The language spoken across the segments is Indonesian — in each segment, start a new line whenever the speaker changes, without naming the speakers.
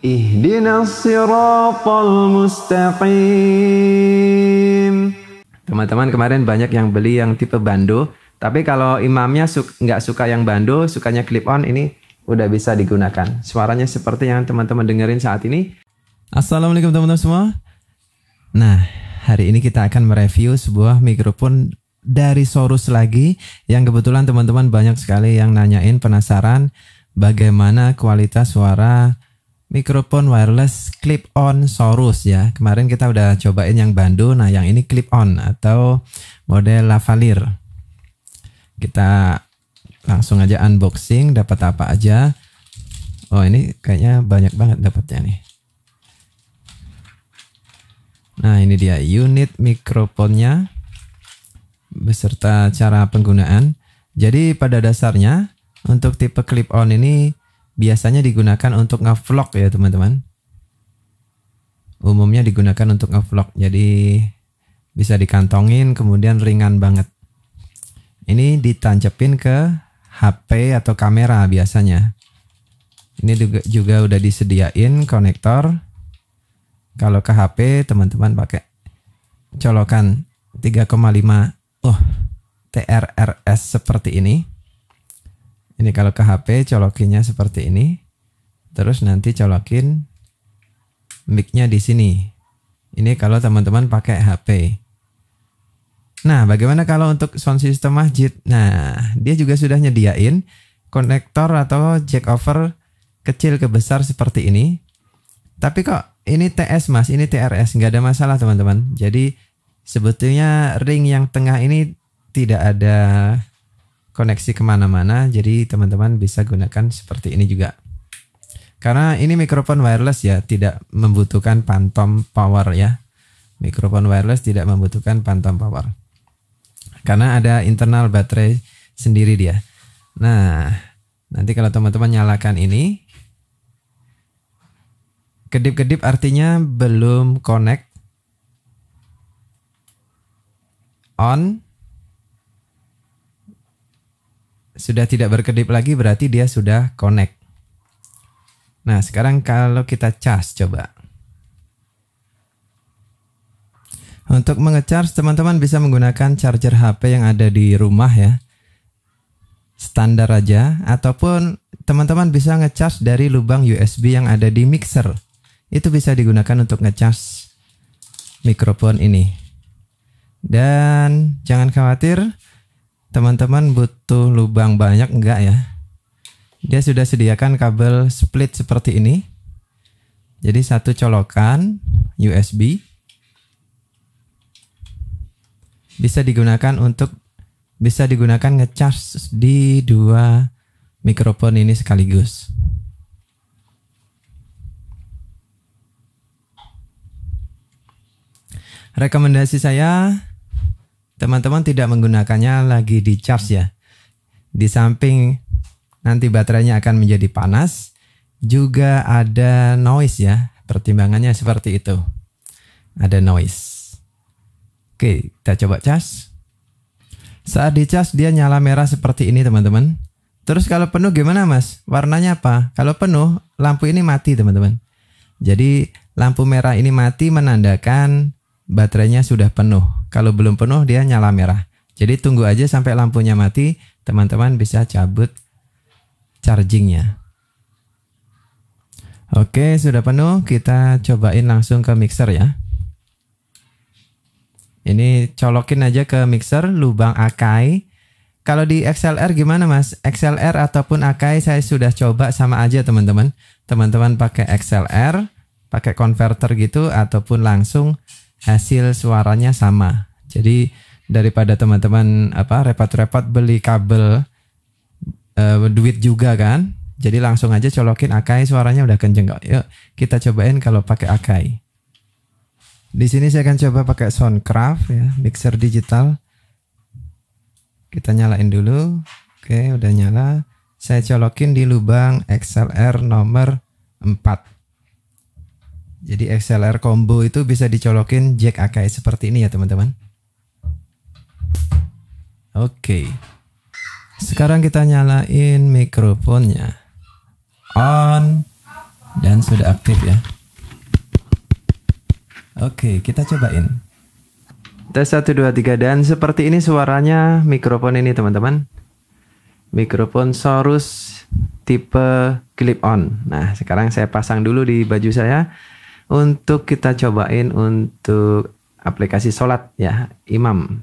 ih mustaqim.
Teman-teman kemarin banyak yang beli yang tipe bando, tapi kalau imamnya nggak suka yang bando, sukanya clip on ini udah bisa digunakan. Suaranya seperti yang teman-teman dengerin saat ini. Assalamualaikum teman-teman semua. Nah, hari ini kita akan mereview sebuah mikrofon dari Sorus lagi yang kebetulan teman-teman banyak sekali yang nanyain penasaran bagaimana kualitas suara mikrofon wireless clip on Sorus ya. Kemarin kita udah cobain yang Bandu, nah yang ini clip on atau model lavalier. Kita langsung aja unboxing dapat apa aja. Oh, ini kayaknya banyak banget dapatnya nih. Nah, ini dia unit mikrofonnya beserta cara penggunaan. Jadi pada dasarnya untuk tipe clip on ini biasanya digunakan untuk ngevlog ya teman-teman. Umumnya digunakan untuk ngevlog. Jadi bisa dikantongin kemudian ringan banget. Ini ditancepin ke HP atau kamera biasanya. Ini juga, juga udah disediain konektor. Kalau ke HP teman-teman pakai colokan 3,5 oh TRRS seperti ini. Ini kalau ke HP colokinnya seperti ini. Terus nanti colokin mic-nya di sini. Ini kalau teman-teman pakai HP. Nah, bagaimana kalau untuk sound system masjid? Nah, dia juga sudah nyediain konektor atau jack over kecil ke besar seperti ini. Tapi kok ini TS mas, ini TRS, nggak ada masalah teman-teman. Jadi sebetulnya ring yang tengah ini tidak ada koneksi kemana-mana. Jadi teman-teman bisa gunakan seperti ini juga. Karena ini mikrofon wireless ya, tidak membutuhkan phantom power ya. Mikrofon wireless tidak membutuhkan phantom power. Karena ada internal baterai sendiri dia. Nah, nanti kalau teman-teman nyalakan ini, kedip-kedip artinya belum connect on sudah tidak berkedip lagi berarti dia sudah connect. Nah, sekarang kalau kita cas coba. Untuk mengecharge teman-teman bisa menggunakan charger HP yang ada di rumah ya. Standar aja ataupun teman-teman bisa ngecharge dari lubang USB yang ada di mixer. Itu bisa digunakan untuk ngecharge mikrofon ini. Dan jangan khawatir, Teman-teman butuh lubang banyak enggak ya? Dia sudah sediakan kabel split seperti ini. Jadi satu colokan USB bisa digunakan untuk bisa digunakan ngecharge di dua mikrofon ini sekaligus. Rekomendasi saya teman-teman tidak menggunakannya lagi di charge ya. Di samping nanti baterainya akan menjadi panas, juga ada noise ya. Pertimbangannya seperti itu. Ada noise. Oke, kita coba charge. Saat di charge dia nyala merah seperti ini teman-teman. Terus kalau penuh gimana mas? Warnanya apa? Kalau penuh, lampu ini mati teman-teman. Jadi lampu merah ini mati menandakan baterainya sudah penuh. Kalau belum penuh dia nyala merah. Jadi tunggu aja sampai lampunya mati, teman-teman bisa cabut chargingnya. Oke, sudah penuh. Kita cobain langsung ke mixer ya. Ini colokin aja ke mixer lubang Akai. Kalau di XLR gimana mas? XLR ataupun Akai saya sudah coba sama aja teman-teman. Teman-teman pakai XLR, pakai converter gitu ataupun langsung hasil suaranya sama. Jadi daripada teman-teman apa repot-repot beli kabel uh, duit juga kan. Jadi langsung aja colokin Akai suaranya udah kenceng kok. Yuk kita cobain kalau pakai Akai. Di sini saya akan coba pakai Soundcraft ya, mixer digital. Kita nyalain dulu. Oke, udah nyala. Saya colokin di lubang XLR nomor 4. Jadi XLR combo itu bisa dicolokin jack AKI seperti ini ya teman-teman. Oke. Sekarang kita nyalain mikrofonnya. On dan sudah aktif ya. Oke, kita cobain. Tes 1 2 3 dan seperti ini suaranya mikrofon ini teman-teman. Mikrofon Sorus tipe clip on. Nah, sekarang saya pasang dulu di baju saya untuk kita cobain untuk aplikasi sholat ya imam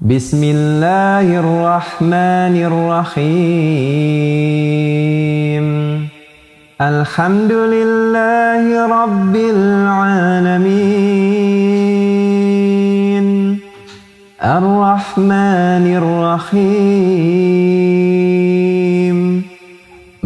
Bismillahirrahmanirrahim Alhamdulillahi Rabbil Alamin ar rahmanirrahim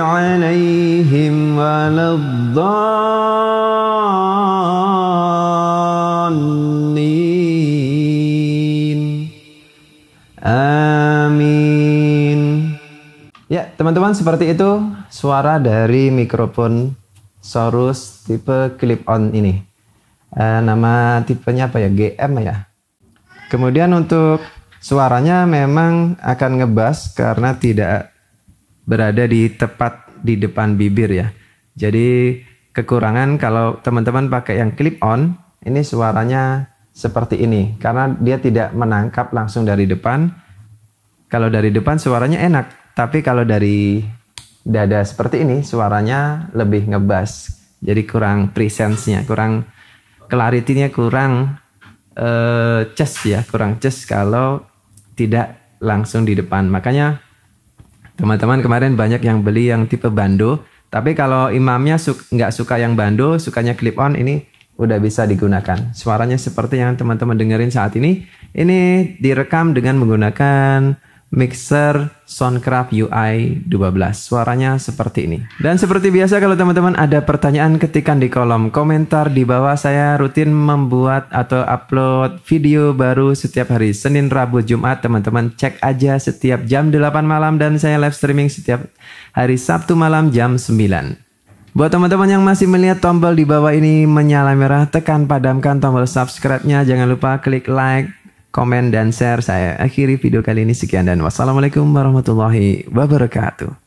عليهم ولا الضالين
Ya teman-teman seperti itu suara dari mikrofon Sorus tipe clip-on ini. Uh, nama tipenya apa ya? GM ya. Kemudian untuk suaranya memang akan ngebas karena tidak berada di tepat di depan bibir ya. Jadi kekurangan kalau teman-teman pakai yang clip on, ini suaranya seperti ini karena dia tidak menangkap langsung dari depan. Kalau dari depan suaranya enak, tapi kalau dari dada seperti ini suaranya lebih ngebas. Jadi kurang presence-nya, kurang clarity-nya kurang eh, chest ya, kurang chest kalau tidak langsung di depan. Makanya Teman-teman kemarin banyak yang beli yang tipe bando. Tapi kalau imamnya nggak su suka yang bando, sukanya clip on ini udah bisa digunakan. Suaranya seperti yang teman-teman dengerin saat ini. Ini direkam dengan menggunakan mixer Soundcraft UI 12. Suaranya seperti ini. Dan seperti biasa kalau teman-teman ada pertanyaan ketikan di kolom komentar di bawah saya rutin membuat atau upload video baru setiap hari Senin, Rabu, Jumat. Teman-teman cek aja setiap jam 8 malam dan saya live streaming setiap hari Sabtu malam jam 9. Buat teman-teman yang masih melihat tombol di bawah ini menyala merah, tekan padamkan tombol subscribe-nya. Jangan lupa klik like, komen dan share. Saya akhiri video kali ini sekian dan wassalamualaikum warahmatullahi wabarakatuh.